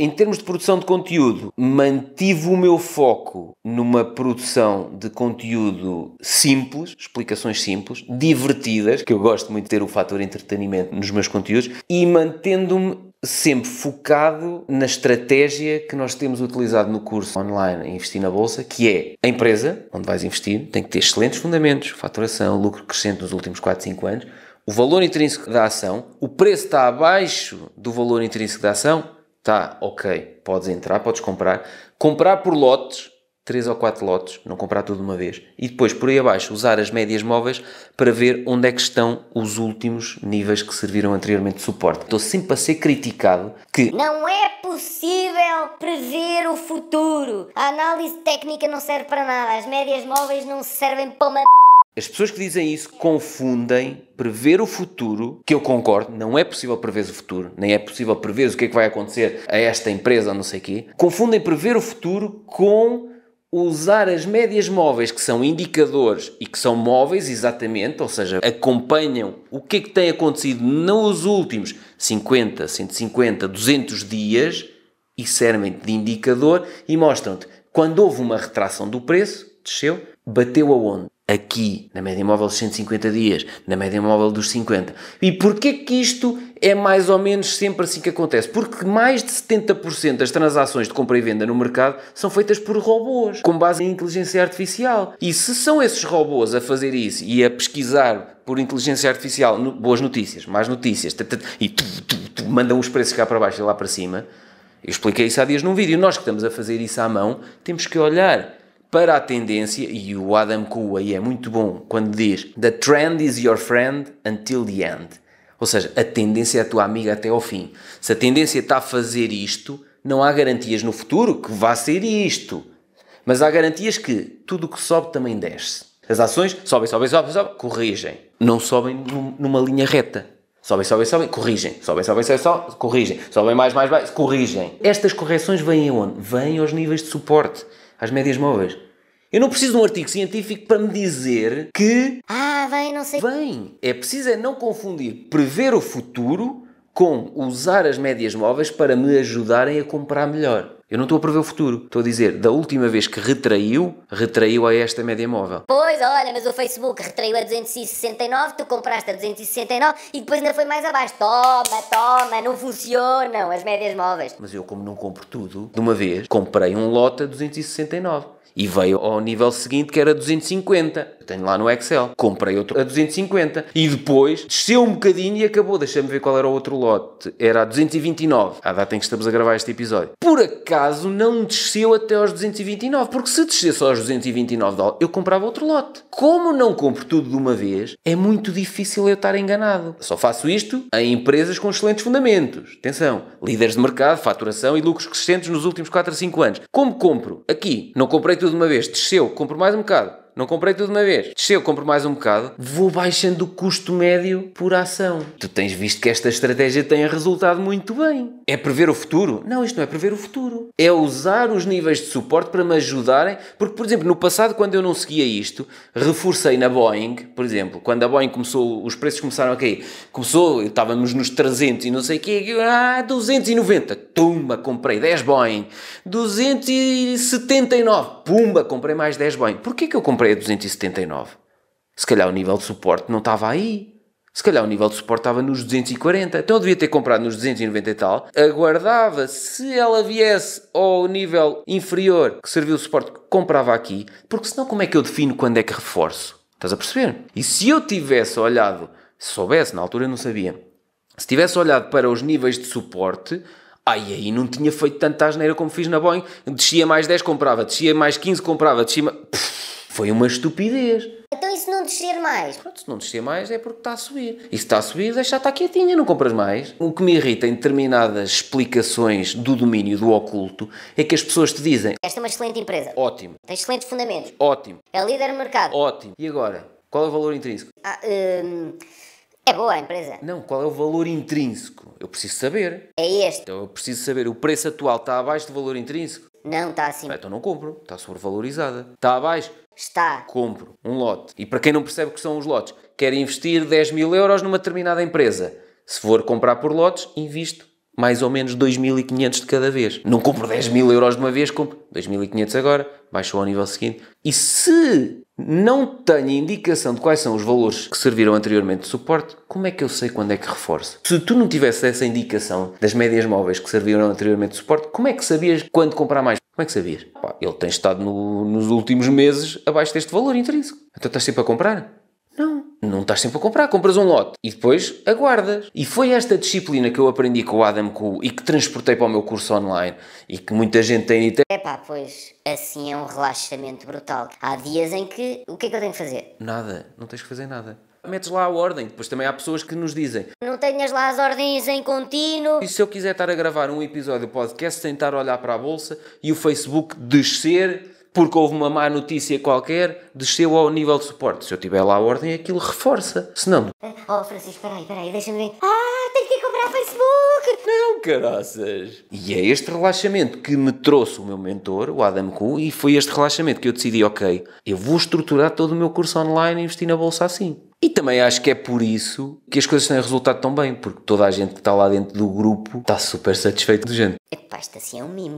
Em termos de produção de conteúdo, mantive o meu foco numa produção de conteúdo simples, explicações simples, divertidas, que eu gosto muito de ter o fator entretenimento nos meus conteúdos, e mantendo-me sempre focado na estratégia que nós temos utilizado no curso online Investir na Bolsa, que é a empresa onde vais investir tem que ter excelentes fundamentos, faturação, lucro crescente nos últimos 4, 5 anos, o valor intrínseco da ação, o preço está abaixo do valor intrínseco da ação, Tá, ok, podes entrar, podes comprar. Comprar por lotes, 3 ou 4 lotes, não comprar tudo de uma vez. E depois, por aí abaixo, usar as médias móveis para ver onde é que estão os últimos níveis que serviram anteriormente de suporte. Estou sempre a ser criticado que... Não é possível prever o futuro. A análise técnica não serve para nada. As médias móveis não servem para uma... As pessoas que dizem isso confundem prever o futuro, que eu concordo, não é possível prever o futuro, nem é possível prever o que é que vai acontecer a esta empresa ou não sei quê. Confundem prever o futuro com usar as médias móveis, que são indicadores e que são móveis exatamente, ou seja, acompanham o que é que tem acontecido nos últimos 50, 150, 200 dias e servem-te de indicador e mostram-te quando houve uma retração do preço, desceu, bateu aonde? aqui na média móvel dos 150 dias, na média móvel dos 50. E porquê que isto é mais ou menos sempre assim que acontece? Porque mais de 70% das transações de compra e venda no mercado são feitas por robôs, com base em inteligência artificial. E se são esses robôs a fazer isso e a pesquisar por inteligência artificial no, boas notícias, más notícias, e tu, -t, mandam os preços cá para baixo e lá para cima, eu expliquei isso há dias num vídeo. Nós que estamos a fazer isso à mão, temos que olhar para a tendência, e o Adam Kuway é muito bom quando diz The trend is your friend until the end. Ou seja, a tendência é a tua amiga até ao fim. Se a tendência está a fazer isto, não há garantias no futuro que vá ser isto. Mas há garantias que tudo o que sobe também desce. As ações sobem, sobem, sobem, sobem, corrigem. Não sobem numa linha reta. Sobem, sobem, sobem, corrigem. Sobem, sobem, sobem, sobem, corrigem. Sobem mais, mais, mais, corrigem. Estas correções vêm aonde? Vêm aos níveis de suporte às médias móveis. Eu não preciso de um artigo científico para me dizer que. Ah, vem, não sei. Vem! É preciso é não confundir prever o futuro com usar as médias móveis para me ajudarem a comprar melhor. Eu não estou a prever o futuro. Estou a dizer, da última vez que retraiu, retraiu a esta média móvel. Pois, olha, mas o Facebook retraiu a 269, tu compraste a 269 e depois ainda foi mais abaixo. Toma, toma, não funcionam as médias móveis. Mas eu, como não compro tudo, de uma vez, comprei um lote a 269 e veio ao nível seguinte que era 250 tenho lá no Excel. Comprei outro a 250 e depois desceu um bocadinho e acabou. Deixa-me ver qual era o outro lote. Era a 229, à data em que estamos a gravar este episódio. Por acaso não desceu até aos 229, porque se descesse aos 229 dólares, eu comprava outro lote. Como não compro tudo de uma vez, é muito difícil eu estar enganado. Só faço isto em empresas com excelentes fundamentos. Atenção, líderes de mercado, faturação e lucros crescentes nos últimos 4 a 5 anos. Como compro? Aqui, não comprei tudo de uma vez, desceu, compro mais um bocado não comprei tudo de uma vez. Desceu, compro mais um bocado. Vou baixando o custo médio por ação. Tu tens visto que esta estratégia tem resultado muito bem. É prever o futuro? Não, isto não é prever o futuro. É usar os níveis de suporte para me ajudarem. Porque, por exemplo, no passado, quando eu não seguia isto, reforcei na Boeing, por exemplo, quando a Boeing começou, os preços começaram a cair. Começou, estávamos nos 300 e não sei o quê. Ah, 290. Tumba, comprei 10 Boeing. 279. Pumba, comprei mais 10 Boeing. Porquê que eu comprei? 279. Se calhar o nível de suporte não estava aí. Se calhar o nível de suporte estava nos 240. Então eu devia ter comprado nos 290 e tal. Aguardava se ela viesse ao nível inferior que serviu de suporte, comprava aqui. Porque senão como é que eu defino quando é que reforço? Estás a perceber? E se eu tivesse olhado, se soubesse, na altura eu não sabia. Se tivesse olhado para os níveis de suporte, Ai, aí não tinha feito tanta asneira como fiz na Boeing. Descia mais 10, comprava. Descia mais 15, comprava. Descia... Foi uma estupidez. Então e se não descer mais? Pronto, se não descer mais é porque está a subir. E se está a subir, deixa estar quietinha, não compras mais. O que me irrita em determinadas explicações do domínio do oculto é que as pessoas te dizem Esta é uma excelente empresa. Ótimo. Tem excelentes fundamentos. Ótimo. É líder no mercado. Ótimo. E agora? Qual é o valor intrínseco? Ah, hum, é boa a empresa. Não, qual é o valor intrínseco? Eu preciso saber. É este. Então eu preciso saber. O preço atual está abaixo do valor intrínseco? Não, está acima. Ah, então não compro. Está sobrevalorizada. Está abaixo? Está. Compro um lote. E para quem não percebe o que são os lotes, quer investir 10 mil euros numa determinada empresa. Se for comprar por lotes, invisto mais ou menos 2.500 de cada vez. Não compro 10 mil euros de uma vez, compro 2.500 agora, baixo ao nível seguinte. E se não tenho indicação de quais são os valores que serviram anteriormente de suporte, como é que eu sei quando é que reforço? Se tu não tivesse essa indicação das médias móveis que serviram anteriormente de suporte, como é que sabias quando comprar mais? Como é que sabias? ele tem estado no, nos últimos meses abaixo deste valor intrínseco. Então estás sempre a comprar? Não, não estás sempre a comprar, compras um lote e depois aguardas. E foi esta disciplina que eu aprendi com o Adam Kuh e que transportei para o meu curso online e que muita gente tem. É pá, pois assim é um relaxamento brutal. Há dias em que o que é que eu tenho que fazer? Nada, não tens que fazer nada metes lá a ordem. Depois também há pessoas que nos dizem: Não tenhas lá as ordens em contínuo. E se eu quiser estar a gravar um episódio do podcast sem estar a olhar para a bolsa e o Facebook descer porque houve uma má notícia qualquer, desceu ao nível de suporte. Se eu tiver lá a ordem, aquilo reforça. Se não. Oh, Francisco, espera aí, espera aí, deixa-me ver. Ah, tenho que ir comprar Facebook! Não, caraças! E é este relaxamento que me trouxe o meu mentor, o Adam Ku, e foi este relaxamento que eu decidi, ok, eu vou estruturar todo o meu curso online e investir na bolsa assim. E também acho que é por isso que as coisas têm resultado tão bem, porque toda a gente que está lá dentro do grupo está super satisfeito do gente. É Epá, isto assim é um mimo.